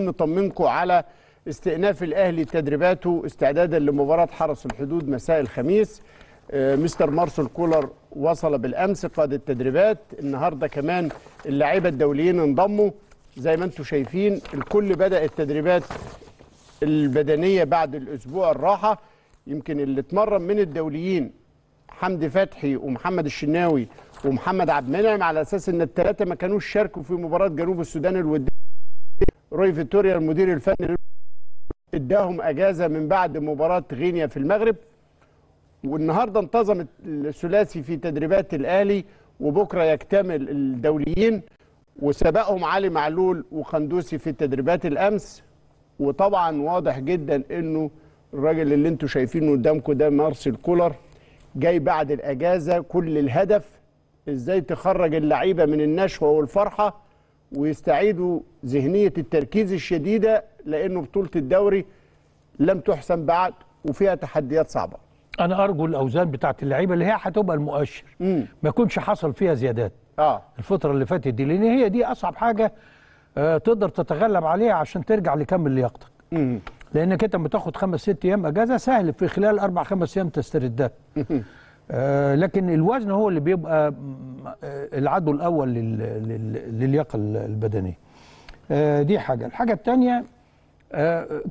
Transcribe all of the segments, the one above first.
نطمنكم على استئناف الاهلي تدريباته استعدادا لمباراه حرس الحدود مساء الخميس آه، مستر مارسل كولر وصل بالامس قاد التدريبات النهارده كمان اللاعيبه الدوليين انضموا زي ما انتم شايفين الكل بدا التدريبات البدنيه بعد الاسبوع الراحه يمكن اللي اتمرن من الدوليين حمدي فتحي ومحمد الشناوي ومحمد عبد المنعم على اساس ان الثلاثه ما كانوش شاركوا في مباراه جنوب السودان الوديه روي فيتوريا المدير الفني اداهم اجازه من بعد مباراه غينيا في المغرب والنهارده انتظم الثلاثي في تدريبات الاهلي وبكره يكتمل الدوليين وسبقهم علي معلول وقندوسي في تدريبات الامس وطبعا واضح جدا انه الراجل اللي انتم شايفينه قدامكم ده مارسيل كولر جاي بعد الاجازه كل الهدف ازاي تخرج اللعيبه من النشوه والفرحه ويستعيدوا ذهنية التركيز الشديدة لأنه بطولة الدوري لم تحسن بعد وفيها تحديات صعبة أنا أرجو الأوزان بتاعت اللعيبة اللي هي هتبقى المؤشر مم. ما يكونش حصل فيها زيادات آه. الفترة اللي فاتت دي لأن هي دي أصعب حاجة آه، تقدر تتغلب عليها عشان ترجع لكمل لياقتك لأنك أنت بتاخد خمس ست أيام أجازة سهل في خلال أربع خمس أيام تستردها آه، لكن الوزن هو اللي بيبقى آه، العدو الاول للياقه البدنيه آه، دي حاجه الحاجه الثانيه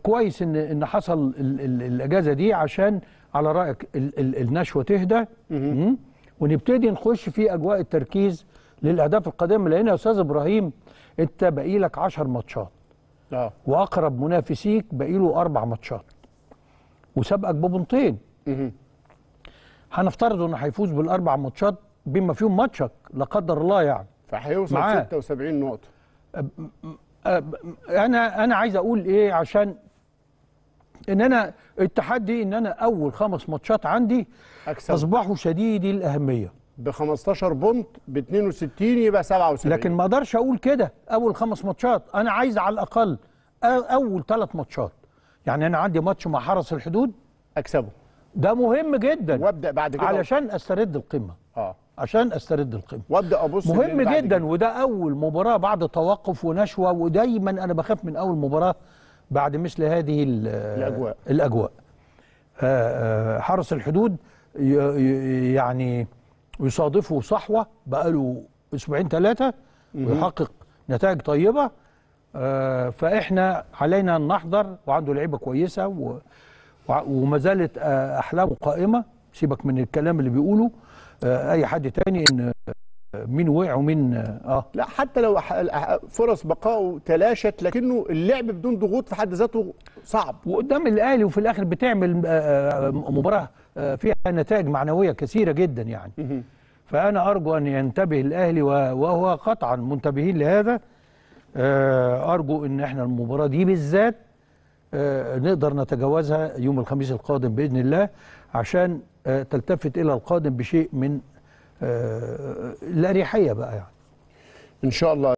كويس ان ان حصل الاجازه دي عشان على رايك النشوه تهدى ونبتدي نخش في اجواء التركيز للاهداف القادمه لان يا استاذ ابراهيم انت باقي لك 10 ماتشات اه واقرب منافسيك باقي له اربع ماتشات وسابقك ببنطين هنفترض انه هيفوز بالاربع ماتشات بما فيهم ماتشك لا قدر الله يعني فهيوصل 76 نقطه انا انا عايز اقول ايه عشان ان انا التحدي ان انا اول خمس ماتشات عندي أكسب. اصبحوا شديدي الاهميه ب 15 بونت ب 62 يبقى 77 لكن ما اقدرش اقول كده اول خمس ماتشات انا عايز على الاقل اول ثلاث ماتشات يعني انا عندي ماتش مع حرس الحدود اكسبه ده مهم جدا وابدا بعد كده علشان استرد القمه اه عشان استرد القمه وابدا ابص مهم جدا كده. وده اول مباراه بعد توقف ونشوه ودايما انا بخاف من اول مباراه بعد مثل هذه الاجواء الاجواء آه، آه، حرس الحدود يعني يصادفه صحوه بقاله اسبوعين ثلاثه ويحقق نتائج طيبه آه، فاحنا علينا ان نحضر وعنده لعيبه كويسه و وما زالت آه، احلامه قائمه سيبك من الكلام اللي بيقوله آه، اي حد تاني ان آه، مين وقع ومين اه لا حتى لو فرص بقائه تلاشت لكنه اللعب بدون ضغوط في حد ذاته صعب وقدام الاهلي وفي الاخر بتعمل مباراه فيها نتائج معنويه كثيره جدا يعني فانا ارجو ان ينتبه الاهلي وهو قطعا منتبهين لهذا ارجو ان احنا المباراه دي بالذات آه، نقدر نتجاوزها يوم الخميس القادم باذن الله عشان آه، تلتفت الى القادم بشيء من آه، الاريحيه بقى يعني. ان شاء الله